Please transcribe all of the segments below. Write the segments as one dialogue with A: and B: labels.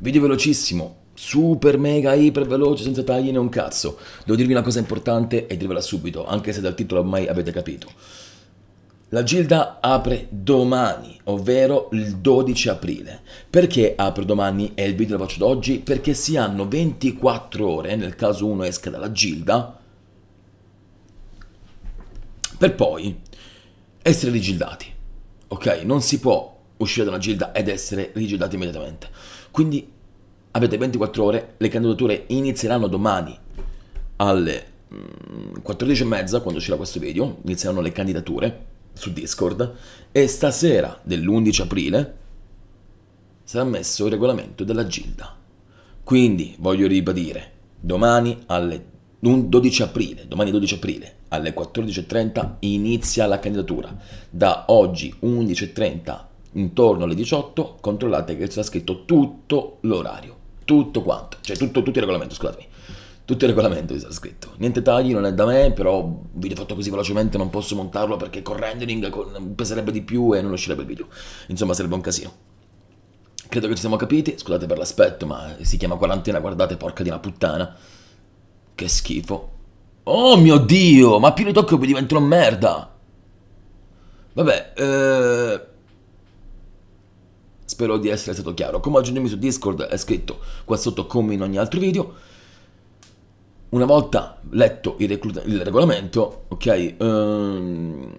A: Video velocissimo, super mega iper veloce senza tagli né un cazzo. Devo dirvi una cosa importante e dirvela subito, anche se dal titolo ormai avete capito. La Gilda apre domani, ovvero il 12 aprile. Perché apre domani e il video lo faccio da oggi? Perché si hanno 24 ore, nel caso uno esca dalla Gilda, per poi essere rigildati. Ok? Non si può uscire da una gilda ed essere rigildati immediatamente. Quindi avete 24 ore, le candidature inizieranno domani alle 14.30 mm, quando uscirà questo video, inizieranno le candidature su Discord e stasera dell'11 aprile sarà messo il regolamento della gilda. Quindi voglio ribadire, domani alle 12 aprile, domani 12 aprile alle 14.30 inizia la candidatura. Da oggi 11.30 intorno alle 18 controllate che sia scritto tutto l'orario, tutto quanto, cioè tutto, tutto il regolamento, scusatemi. Tutto il regolamento sarà scritto. Niente tagli, non è da me, però video fatto così velocemente non posso montarlo perché con rendering con, peserebbe di più e non uscirebbe il video. Insomma, sarebbe un casino. Credo che ci siamo capiti, scusate per l'aspetto, ma si chiama quarantena, guardate, porca di una puttana. Che schifo. Oh mio Dio, ma più li tocco più diventano merda. Vabbè, eh spero di essere stato chiaro. Come aggiungermi su Discord è scritto qua sotto come in ogni altro video. Una volta letto il, il regolamento, ok, um,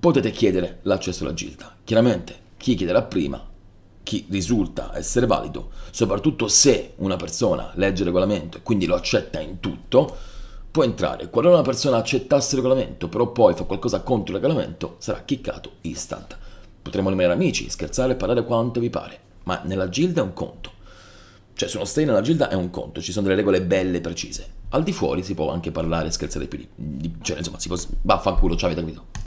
A: potete chiedere l'accesso alla gilda. Chiaramente chi chiederà prima, chi risulta essere valido, soprattutto se una persona legge il regolamento e quindi lo accetta in tutto, può entrare. Qualora una persona accettasse il regolamento, però poi fa qualcosa contro il regolamento, sarà chiccato instant. Potremmo rimanere amici, scherzare e parlare quanto vi pare, ma nella gilda è un conto. Cioè, se uno stay nella gilda è un conto, ci sono delle regole belle e precise. Al di fuori si può anche parlare e scherzare più di... di cioè, insomma, si può... Vaffanculo, ci avete capito?